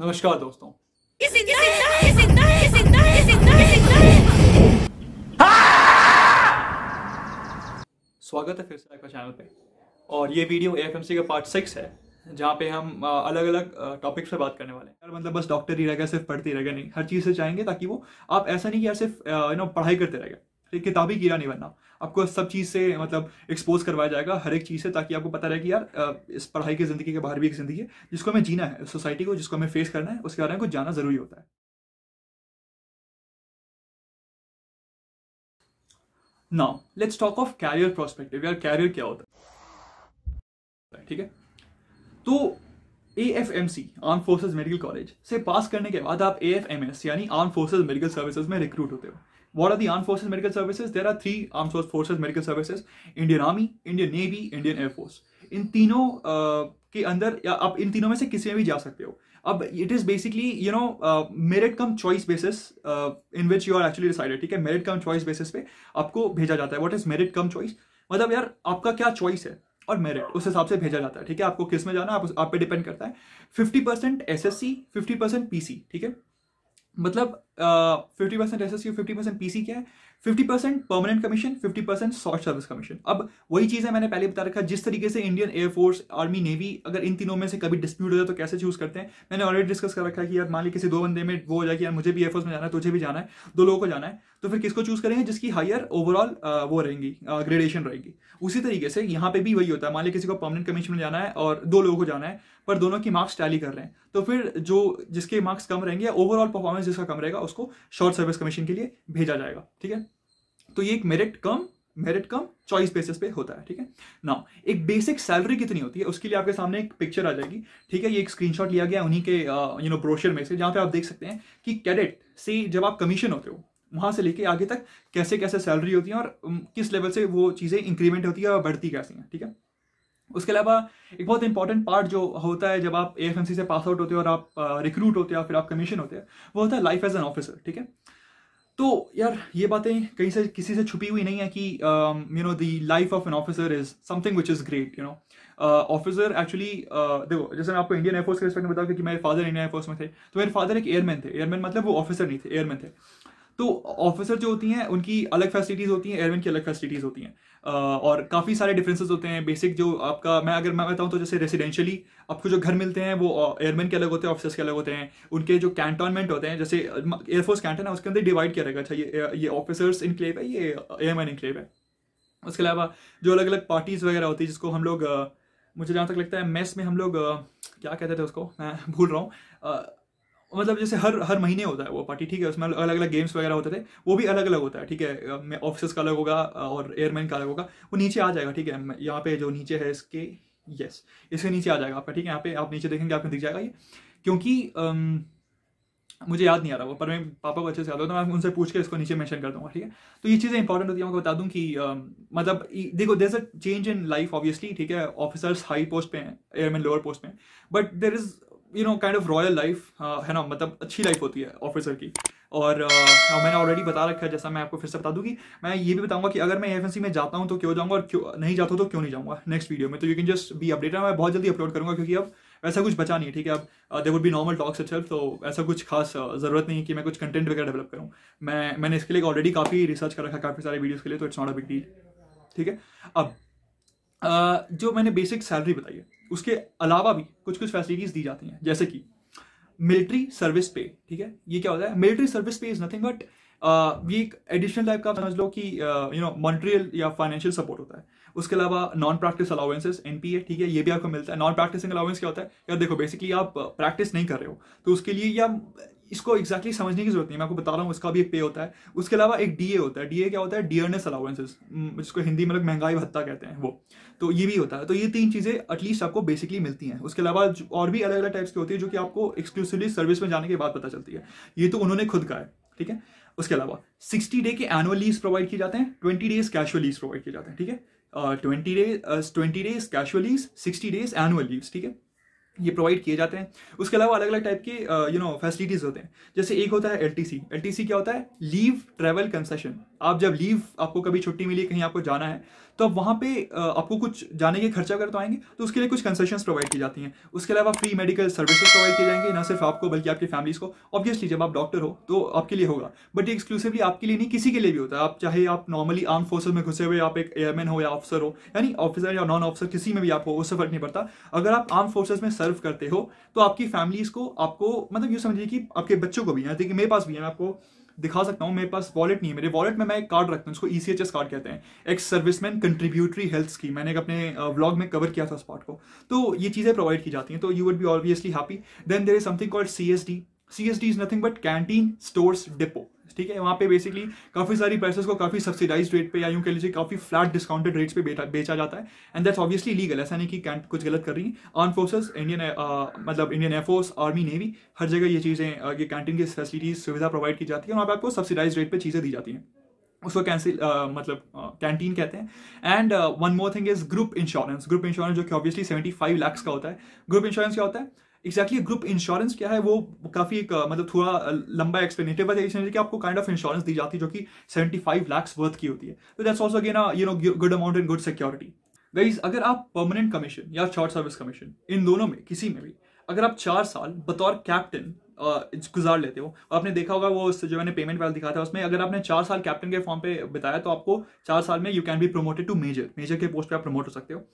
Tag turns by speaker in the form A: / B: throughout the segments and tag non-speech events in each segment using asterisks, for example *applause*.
A: नमस्कार दोस्तों स्वागत है फिर से आपका चैनल पे और ये वीडियो ए का पार्ट सिक्स है जहाँ पे हम अलग अलग टॉपिक्स पे बात करने वाले हैं यार मतलब बस डॉक्टर ही रहेगा सिर्फ पढ़ते ही रहेगा नहीं हर चीज़ से चाहेंगे ताकि वो आप ऐसा नहीं कि यार सिर्फ यू नो पढ़ाई करते रहेगा एक किताबी कीड़ा नहीं बनना आपको सब चीज़ से मतलब एक्सपोज करवाया जाएगा हर एक चीज़ से ताकि आपको पता रहे कि यार इस पढ़ाई की ज़िंदगी के बाहर भी एक ज़िंदगी है जिसको हमें जीना है सोसाइटी को जिसको हमें फेस करना है उसके बारे में कुछ जाना ज़रूरी होता है now let's talk of career prospective यार कैरियर क्या होता है ठीक है तो A F M C arm forces medical college से पास करने के बाद आप ए एफ एम एस यानी आर्म फोर्सेज मेडिकल सर्विसेज में रिक्रूट होते हो What are the Armed Forces Medical Services? There are three Armed Forces Medical Services. Indian Army, Indian Navy, Indian Air Force. इन तीनों के अंदर या आप इन तीनों में से किसी में भी जा सकते हो अब it is basically you know merit cum choice basis in which you are actually decided ठीक है मेरिट कम चॉइस बेसिस पे आपको भेजा जाता है what is merit cum choice मतलब यार आपका क्या चॉइस है और मेरिट उस हिसाब से भेजा जाता है ठीक है आपको किस में जाना आप, आप पे डिपेंड करता है fifty percent S S C fifty percent P C ठीक है मतलब fifty percent S S Q fifty percent P C क्या है fifty percent permanent commission fifty percent short service commission अब वही चीज़ है मैंने पहले बता रखा जिस तरीके से इंडियन एयरफोर्स आर्मी नेवी अगर इन तीनों में से कभी डिस्प्यूट हो जाए तो कैसे चूज करते हैं मैंने ऑलरेडी डिस्कस कर रखा है कि यार मान ली किसी दो बंदे में वो हो जाए कि यार मुझे भी एयरफोर्स में जाना है तुझे भी जाना है दो लोगों को जाना है तो फिर किसको चूज करेंगे जिसकी हायर ओवरऑल वो रहेंगी ग्रेडेशन रहेगी उसी तरीके से यहाँ पे भी वही होता है मान ली किसी को परमानेंट कमीशन में जाना है और दो लोगों को जाना है पर दोनों की मार्क्स टैली कर रहे हैं तो फिर जो जिसके मार्क्स कम रहेंगे या ओवरऑल परफॉर्मेंस जिसका कम रहेगा उसको शॉर्ट सर्विस कमीशन के लिए भेजा जाएगा ठीक है तो ये एक merit cum merit cum choice basis पे होता है ठीक है ना एक बेसिक सैलरी कितनी होती है उसके लिए आपके सामने एक पिक्चर आ जाएगी ठीक है ये एक स्क्रीनशॉट लिया गया उन्हीं के यू नो ब्रोशर में से जहाँ पे आप देख सकते हैं कि कैडेट से जब आप कमीशन होते हो वहां से लेके आगे तक कैसे कैसे सैलरी होती है और किस लेवल से वो चीज़ें इंक्रीमेंट होती है और बढ़ती कैसी हैं ठीक है उसके अलावा एक बहुत इंपॉर्टेंट पार्ट जो होता है जब आप ए से पास आउट होते हो और आप रिक्रूट होते हो या फिर आप कमीशन होते हैं वो होता है लाइफ एज एन ऑफिसर ठीक है तो यार ये बातें कहीं से किसी से छुपी हुई नहीं है कि you know the life of an officer is something which is great you know officer actually देखो जैसे मैं आपको इंडियन एयरफोर्स के रिस्पेक्ट में बताऊँ क्योंकि मेरे फादर इंडियन एयरफोर्स में थे तो मेरे फादर एक एयरमैन थे एयरमैन मतलब वो ऑफिसर नहीं थे एयरमैन थे तो ऑफिसर जो होती हैं उनकी अलग फैसिलिटीज़ होती हैं एयरमैन की अलग फैसिलिटीज़ होती हैं और काफ़ी सारे डिफरेंसेस होते हैं बेसिक जो आपका मैं अगर मैं बताऊँ तो जैसे रेसिडेंशियली आपको जो घर मिलते हैं वो एयरमैन के अलग होते हैं ऑफिसर्स के अलग होते हैं उनके जो कैंटोनमेंट होते हैं जैसे एयरफोर्स कैंटन है उसके अंदर डिवाइड किया रहेगा अच्छा ये ये ऑफिसर्स इनक्लेव है ये एयरमैन इनक्लेव है उसके अलावा जो अलग अलग पार्टीज़ वगैरह होती है जिसको हम लोग मुझे जहाँ तक लगता है मेस में हम लोग क्या कहते थे उसको मैं *laughs* भूल रहा हूँ मतलब जैसे हर हर महीने होता है वो पार्टी ठीक है उसमें अलग अलग गेम्स वगैरह होते थे वो भी अलग अलग होता है ठीक है मैं ऑफिस का अलग होगा और एयरमैन का अलग होगा वो नीचे आ जाएगा ठीक है यहाँ पे जो नीचे है इसके यस इसके नीचे आ जाएगा आपका ठीक है यहाँ पे आप नीचे देखेंगे आपको दिख जाएगा ये क्योंकि अम, मुझे याद नहीं आ रहा वो पर मैं पापा को अच्छे से याद होता तो मैं उनसे पूछ के इसको नीचे मेंशन कर दूंगा ठीक है तो ये चीज़ें इंपॉर्टेंट होती है मैं बता दूं कि मतलब देखो there is a change in life obviously ठीक है ऑफिसर्स हाई पोस्ट पे हैं एयरमैन लोअर पोस्ट पे हैं but there is you know kind of royal life है ना मतलब अच्छी लाइफ होती है ऑफिसर की और uh, मैंने ऑलरेडी बता रखा है जैसा मैं आपको फिर से बता दूँ कि मैं ये भी बताऊंगा कि अगर मैं एफ में जाता हूँ तो क्यों जाऊँगा और क्यों नहीं जाता तो क्यों नहीं जाऊँगा नेक्स्ट वीडियो में तो you can just be updated मैं बहुत जल्दी अपलोड करूँगा क्योंकि अब वैसा कुछ बचा नहीं है ठीक है अब they would be normal talks itself तो ऐसा कुछ खास हाँ, जरूरत नहीं है कि मैं कुछ कंटेंट वगैरह डेवलप करूँ मैं मैंने इसके लिए ऑलरेडी काफ़ी रिसर्च कर रखा है काफ़ी सारे वीडियोज़ के लिए तो it's not a big deal ठीक है अब जो मैंने बेसिक सैलरी बताई है उसके अलावा भी कुछ कुछ फैसिलिटीज़ दी जाती हैं जैसे कि मिलिट्री सर्विस पे ठीक है ये क्या होता है मिलिट्री सर्विस पे इज़ नथिंग बट ये एक एडिशनल टाइप का समझ लो कि यू नो मॉन्ट्रियल या फाइनेंशियल सपोर्ट होता है उसके अलावा non practice allowances N P A ठीक है ये भी आपको मिलता है नॉन प्रैक्टिसिंग अलाउेंस क्या होता है यार देखो बेसिकली आप प्रैक्टिस नहीं कर रहे हो तो उसके लिए या इसको एग्जैक्टली exactly समझने की जरूरत नहीं मैं आपको बता रहा हूँ इसका भी एक पे होता है उसके अलावा एक डी होता है डी क्या होता है डियरनेस अलाउंसेस जिसको हिंदी में लोग महंगाई भत्ता कहते हैं वो तो ये भी होता है तो ये तीन चीज़ें एटलीस्ट आपको बेसिकली मिलती हैं उसके अलावा और भी अलग अलग टाइप्स की होती है जो कि आपको एक्सक्लूसिवली सर्विस में जाने के बाद पता चलती है ये तो उन्होंने खुद कहा है ठीक है उसके अलावा सिक्सटी डे के एनुअल लीज प्रोवाइड किए जाते हैं twenty days casual leave provide किए जाते हैं ठीक है twenty days twenty days casual leave sixty days annual leaves ठीक है ये प्रोवाइड किए जाते हैं उसके अलावा अलग अलग टाइप की यू नो फैसिलिटीज़ होते हैं जैसे एक होता है एल टी क्या होता है लीव ट्रैवल कंसेशन आप जब लीव आपको कभी छुट्टी मिली कहीं आपको जाना है तो अब वहाँ पे आपको कुछ जाने के खर्चा अगर तो आएंगे तो उसके लिए कुछ कंसेशन प्रोवाइड की जाती हैं उसके अलावा फ्री मेडिकल सर्विसेज प्रोवाइड की जाएंगे ना सिर्फ आपको बल्कि आपकी फैमिलीज को ऑब्वियसली जब आप डॉक्टर हो तो आपके लिए होगा बट ये एक्सक्लूसिवली आपके लिए नहीं किसी के लिए भी होता है आप चाहे आप नॉर्मली आर्म फोर्सेज में घुसे हुए आप एक एयरमैन हो या ऑफिसर हो यानी ऑफिसर या नॉन ऑफिसर किसी में भी आप हो उससे फर्क नहीं पड़ता अगर आप आर्म फोर्सेज में सर्व करते हो तो आपकी फैमिलीज को आपको मतलब यूँ समझिए कि आपके बच्चों को भी यानी कि मेरे पास भी है आपको दिखा सकता हूँ मेरे पास वॉलेट नहीं है मेरे वॉलेट में मैं एक कार्ड रखता हूँ उसको ई कार्ड कहते हैं ex serviceman contributory health scheme मैंने अपने व्लॉग में कवर किया था उस पार्ट को तो ये चीज़ें प्रोवाइड की जाती हैं तो you would be obviously happy then there is something called C S D C S D is nothing but canteen stores depot ठीक है वहाँ पे बेसिकली काफ़ी सारी प्राइसेस को काफ़ी सब्सिडाइज रेट पे या यूँ कह लीजिए काफ़ी फ्लैट डिस्काउंटेड रेट्स पे बेचा जाता है एंड दैट्स ऑब्वियसली लीगल ऐसा नहीं कि कैंट कुछ गलत कर रही है आर्म फोर्सेस इंडियन मतलब इंडियन एयरफोर्स आर्मी नेवी हर जगह ये चीज़ें uh, ये कैंटीन की फैसिलिटीज सुविधा प्रोवाइड की जाती है वहाँ पर आपको सब्सिडाइज रेट पर चीज़ें दी जाती हैं उसको कैंसिल uh, मतलब कैंटीन uh, कहते हैं and one more thing is group insurance group insurance जो कि ऑब्वियसली सेवेंटी फाइव लैक्स का होता है ग्रुप इंश्योरेंस क्या होता है एक्जैक्टली ग्रुप इंश्योरेंस क्या है वो काफी एक मतलब थोड़ा लंबा एक्सप्लेनेटिव है इसमें कि आपको काइंड ऑफ इंश्योरेंस दी जाती है जो कि 75 लैक्स वर्थ की होती है तो that's also again you know good amount and good security guys अगर आप परमानेंट कमीशन या शॉर्ट सर्विस कमीशन इन दोनों में किसी में भी अगर आप चार साल बतौर कैप्टन गुजार लेते हो और आपने देखा होगा वो जो मैंने पेमेंट वाला दिखा था उसमें अगर आपने चार साल कैप्टन के फॉर्म पे बताया तो आपको चार साल में you can be promoted to major major के पोस्ट पे आप प्रमोट हो सकते हो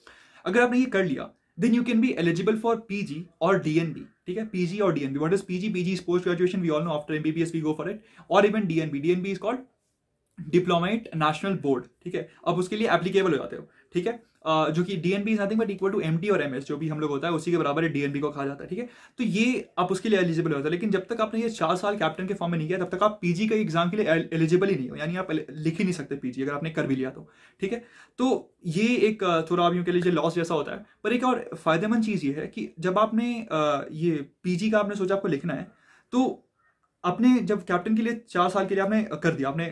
A: अगर आपने ये कर लिया then you can be eligible for PG or DNB. ठीक है PG or DNB. What is PG? PG is post graduation. We all know after MBBS we go for it. Or even DNB. DNB is called diplomate national board ठीक है अब उसके लिए applicable हो जाते हो ठीक है जो कि DNB is nothing but equal to M T और एम एस जो भी हम लोग होता है उसी के बराबर है डीएनबी को कहा जाता है ठीक है तो ये आप उसके लिए एलिजिबल होता है लेकिन जब तक आपने ये चार साल कैप्टन के फॉर्म में नहीं किया तब तक आप पीजी के एग्जाम के लिए एलिजिबल ही नहीं हो यानी आप लिख ही नहीं सकते पीजी अगर आपने कर भी लिया तो ठीक है तो ये एक थोड़ा आप यूँ के लिए लॉस जैसा होता है पर एक और फायदेमंद चीज़ ये है कि जब आपने ये पीजी का आपने सोचा आपको लिखना है तो आपने जब कैप्टन के लिए चार साल के लिए आपने कर दिया आपने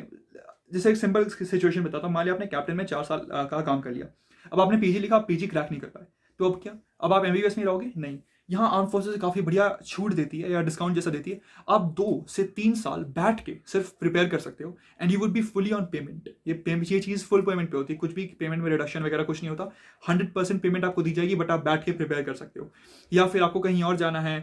A: जैसे एक सिंपल सिचुएशन बताता हूँ मान लिया आपने कैप्टन में चार साल का काम कर लिया अब आपने पीजी लिखा आप पीजी क्रैक नहीं कर पाए तो अब क्या अब आप एमबीबीएस में रहोगे नहीं यहाँ आर्म फोर्सेज काफ़ी बढ़िया छूट देती है या डिस्काउंट जैसा देती है आप दो से तीन साल बैठ के सिर्फ प्रिपेयर कर सकते हो and you would be fully on payment ये पेमेंट ये चीज़ फुल पेमेंट पे होती है कुछ भी पेमेंट में रिडक्शन वगैरह कुछ नहीं होता हंड्रेड परसेंट पेमेंट आपको दी जाएगी बट आप बैठ के प्रिपेयर कर सकते हो या फिर आपको कहीं और जाना है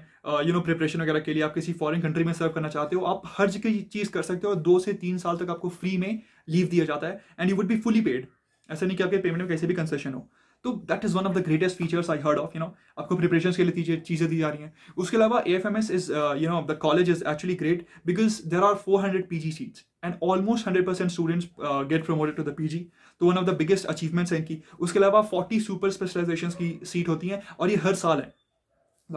A: यू नो प्रिपरेशन वगैरह के लिए आप किसी फॉरन कंट्री में सर्व करना चाहते हो आप हर जगह चीज़ कर सकते हो और दो से तीन साल तक आपको फ्री में लीव दिया जाता है and you would be fully paid ऐसा नहीं कि आपके पेमेंट में कैसे भी कंसेशन हो तो that is one of the greatest features I heard of you know आपको प्रिपरेशन के लिए चीज़ें दी जा रही हैं उसके अलावा A F M S is you know the college is actually great because there are four hundred P G seats and almost hundred percent students get promoted to the P G तो one of the biggest achievements हैं इनकी उसके अलावा forty super specialisation की seat होती हैं और ये हर साल है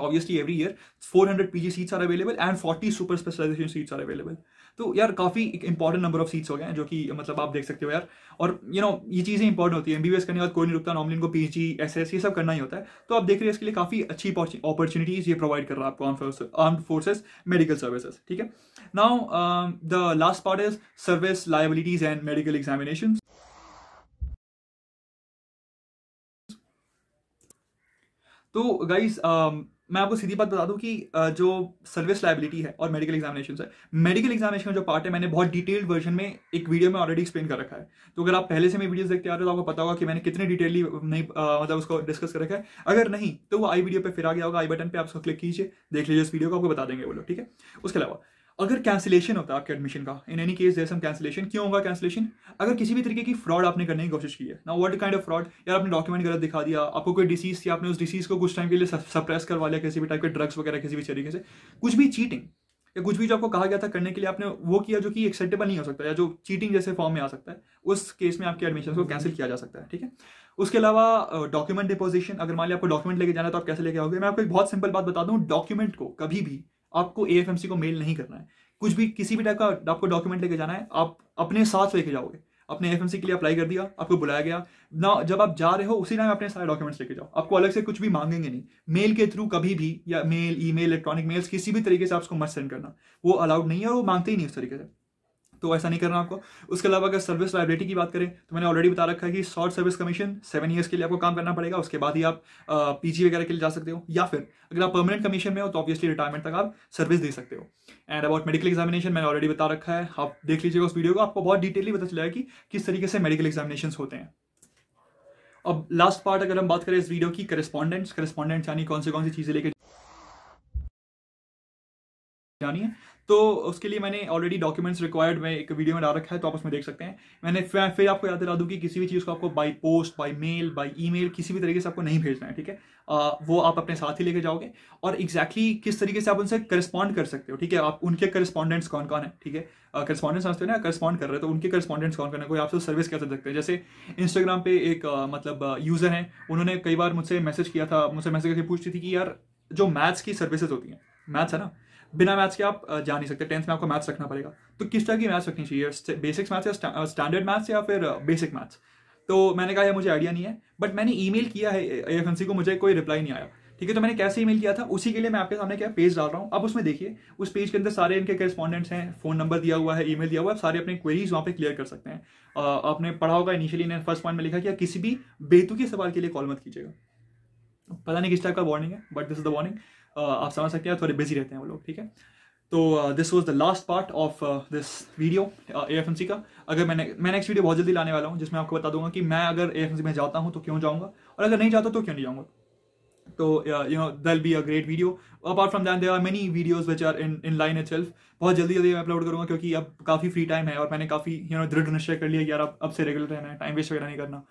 A: obviously every year 400 pg seats are available and 40 super specialization seats are available तो यार काफ़ी एक इंपॉर्टेंट नंबर ऑफ सीट्स हो गए हैं जो कि मतलब आप देख सकते हो यार और यू you नो know, ये चीज़ें इंपॉर्टेंट होती है एमबीबीएस करने के बाद कोई नहीं रुकता नॉर्मली इनको पीजी एसएस ये सब करना ही होता है तो आप देख रहे हैं इसके लिए काफ़ी अच्छी अपॉर्चुनिटीज़ ये प्रोवाइड कर रहा है आपको आर्म फोर्सेस मेडिकल सर्विसेज ठीक है now the last part is service liabilities and medical examination तो गाइज um, मैं आपको सीधी बात बता दूं कि uh, जो सर्विस लाइबिलिटी है और मेडिकल एग्जामिनेशन है मेडिकल एग्जामिनेशन जो पार्ट है मैंने बहुत डिटेल्ड वर्जन में एक वीडियो में ऑलरेडी एक्सप्लेन कर रखा है तो अगर आप पहले से मेरी वीडियोस देखते आ रहे हो तो आपको पता होगा कि मैंने कितने डिटेली नहीं uh, मतलब उसको डिस्कस कर रखा है अगर नहीं तो वो आई वीडियो पर फिर आ गया होगा आई बटन पर आप उसको क्लिक कीजिए देख लीजिए उस वीडियो को आपको बता देंगे वो लोग ठीक है उसके अलावा अगर कैंसिलेशन होता है आपके एडमिशन का इन एनी केस जैसे हम कैंसिलेशन क्यों होगा कैंसिलेशन अगर किसी भी तरीके की फ्रॉड आपने करने की कोशिश की है ना व्हाट काइंड ऑफ फ्रॉड यार आपने डॉक्यूमेंट गलत दिखा दिया आपको कोई डिसीज थी आपने उस डिसीज को कुछ टाइम के लिए सप्रेस करवा लिया किसी भी टाइप के ड्रग्स वगैरह किसी भी तरीके से कुछ भी चीटिंग या कुछ भी जो आपको कहा गया था करने के लिए आपने वो किया जो कि एक्सेप्टेबल नहीं हो सकता या जो चीटिंग जैसे फॉर्म में आ सकता है उस केस में आपके एडमिशन को कैंसिल किया जा सकता है ठीक है उसके अलावा डॉक्यूमेंट डिपोजिशन अगर मान लिया आपको डॉक्यूमेंट लेके जाना तो आप कैसे लेके आओगे मैं आपको एक बहुत सिंपल बात बता दूँ डॉक्यूमेंट को कभी भी आपको ए को मेल नहीं करना है कुछ भी किसी भी टाइप का आपको डॉक्यूमेंट लेके जाना है आप अपने साथ लेके जाओगे अपने एफ के लिए अप्लाई कर दिया आपको बुलाया गया ना जब आप जा रहे हो उसी टाइम अपने सारे डॉक्यूमेंट्स लेके जाओ आपको अलग से कुछ भी मांगेंगे नहीं मेल के थ्रू कभी भी या मेल ईमेल इलेक्ट्रॉनिक मेल्स किसी भी तरीके से आप उसको मत सेंड करना वो अलाउड नहीं है और वो मांगते ही नहीं उस तरीके से तो ऐसा नहीं करना आपको उसके अलावा अगर सर्विस लाइबिलिटी की बात करें तो मैंने ऑलरेडी बता रखा है कि short service commission seven years के लिए आपको काम करना पड़ेगा उसके बाद ही आप पीजी वगैरह के लिए जा सकते हो या फिर अगर आप परमानेंट कमीशन में हो तो ऑब्वियसली रिटायरमेंट तक आप सर्विस दे सकते हो एंड अबाउट मेडिकल एग्जामिनेशन मैंने ऑलरेडी बता रखा है आप देख लीजिएगा उस वीडियो को आपको बहुत डिटेली पता चला है कि किस तरीके से मेडिकल एग्जामिनेशन होते हैं अब लास्ट पार्ट अगर हम बात करें इस वीडियो की करेस्पॉन्डेंट्स करेस्पॉन्डेंट्स यानी कौन सी कौन सी चीज़ें लेके जानी है तो उसके लिए मैंने ऑलरेडी डॉक्यूमेंट्स रिक्वायर्ड में एक वीडियो में डाल रखा है तो आप उसमें देख सकते हैं मैंने फिर आपको याद दिला दूँ कि किसी भी चीज़ को आपको by post by mail by email किसी भी तरीके से आपको नहीं भेजना है ठीक है वो आप अपने साथ ही लेके जाओगे और एग्जैक्टली exactly किस तरीके से आप उनसे करस्पॉन्ड कर सकते हो ठीक है आप उनके करस्पॉन्डेंट्स कौन कौन है ठीक है करस्पॉन्डेंट समझते हो ना करस्पॉन्ड कर रहे हो तो उनके करस्पॉन्डेंट्स कौन कौन है कोई आपसे सर्विस कैसे सकते हैं जैसे इंस्टाग्राम पे एक मतलब यूज़र है उन्होंने कई बार मुझसे मैसेज किया था मुझसे मैसेज करके पूछती थी कि यार जो मैथ्स की सर्विसेज होती हैं मैथ्स है ना बिना मैथ्स के आप जा नहीं सकते टेंथ में आपको मैथ्स रखना पड़ेगा तो किस तरह की मैथ्स रखनी चाहिए बेसिक्स मैथ्स या स्टैंडर्ड मैथ्स या फिर बेसिक मैथ्स तो मैंने कहा मुझे आइडिया नहीं है बट मैंने ई किया है एफ को मुझे कोई रिप्लाई नहीं आया ठीक है तो मैंने कैसे ईमेल किया था उसी के लिए मैं आपके सामने क्या पेज डाल रहा हूँ अब उसमें देखिए उस पेज के अंदर सारे इनके करस्पॉन्डेंट्स हैं फोन नंबर दिया हुआ है ईमेल दिया हुआ है सारे अपने क्वेरीज वहाँ पे क्लियर कर सकते हैं आपने पढ़ा होगा इनिशियली ने फर्स्ट पॉइंट में लिखा कि किसी भी बेतुकी सवाल के लिए कॉल मत कीजिएगा पता नहीं किस टाइप का वार्निंग है but this is the warning आप समझ सकते हैं थोड़े बिजी रहते हैं वो लोग ठीक है तो this was the last part of this video A F M C का अगर मैंने मैं नेक्स्ट वीडियो बहुत जल्दी लाने वाला हूँ जिसमें आपको बता दूंगा कि मैं अगर ए एफ एम सी में जाता हूँ तो क्यों जाऊँगा और अगर नहीं जाता तो क्यों नहीं जाऊँगा तो you know that'll be a great video apart from then there are many videos which are in in line itself बहुत जल्दी जल्दी मैं अपलोड करूँगा क्योंकि अब काफ़ी फ्री टाइम है और मैंने काफ़ी यू नो दृढ़ निश्चय कर लिया कि यार अब अब से रेगुलर रहना है टाइम वेस्ट वगैरह नहीं करना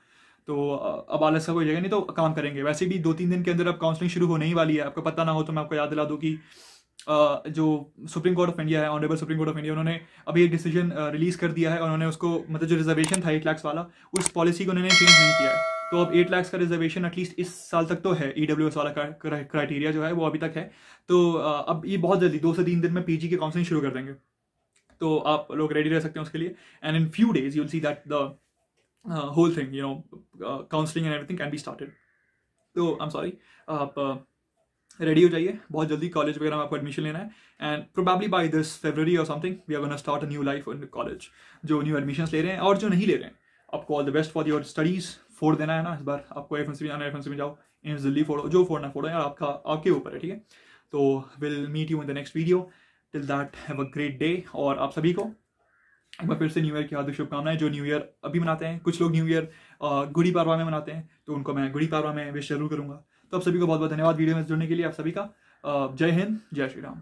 A: तो अब आलस का कोई जगह नहीं तो काम करेंगे वैसे भी दो तीन दिन के अंदर अब काउंसलिंग शुरू होने ही वाली है आपको पता ना हो तो मैं आपको याद दिला दूँ कि जो सुप्रीम कोर्ट ऑफ इंडिया है honourable Supreme Court of India उन्होंने अभी एक डिसीजन रिलीज़ कर दिया है उन्होंने उसको मतलब जो रिजर्वेशन था एट लैक्स वाला उस पॉलिसी को उन्होंने चेंज नहीं किया है तो अब एट लैक्स का रिजर्वेशन एटलीस्ट इस साल तक तो है ई डब्ल्यू एस वाला क्राइटेरिया जो है वो अभी तक है तो अब ये बहुत जल्दी दो से तीन दिन में पी जी की काउंसलिंग शुरू कर देंगे तो आप लोग रेडी रह सकते हैं उसके लिए and in few days you'll see that the uh, whole thing you know uh, counselling and everything can be started तो आई एम सॉरी आप रेडी uh, हो जाइए बहुत जल्दी कॉलेज वगैरह में आपको एडमिशन लेना है and probably by this February और something we are gonna start a new life in college जो न्यू एडमिशन ले रहे हैं और जो नहीं ले रहे हैं आपको all the best for your studies फोड़ देना है ना इस बार आपको एफ एन सी में जाना एफ एन सी में जाओ इन दिल्ली फोड़ो जो फोड़ना फोड़ो यार आपका आपके ऊपर है ठीक है तो will meet you in the next video till that have a great day और आप सभी को एक बार फिर से न्यू ईयर की हार्दिक शुभकामनाएं जो न्यू ईयर अभी मनाते हैं कुछ लोग न्यू ईयर गुड़ी पारवा में मनाते हैं तो उनको मैं गुड़ी पारवा में विश जरूर करूंगा तो आप सभी को बहुत बहुत धन्यवाद वीडियो में जुड़ने के लिए आप सभी का जय हिंद जय श्री राम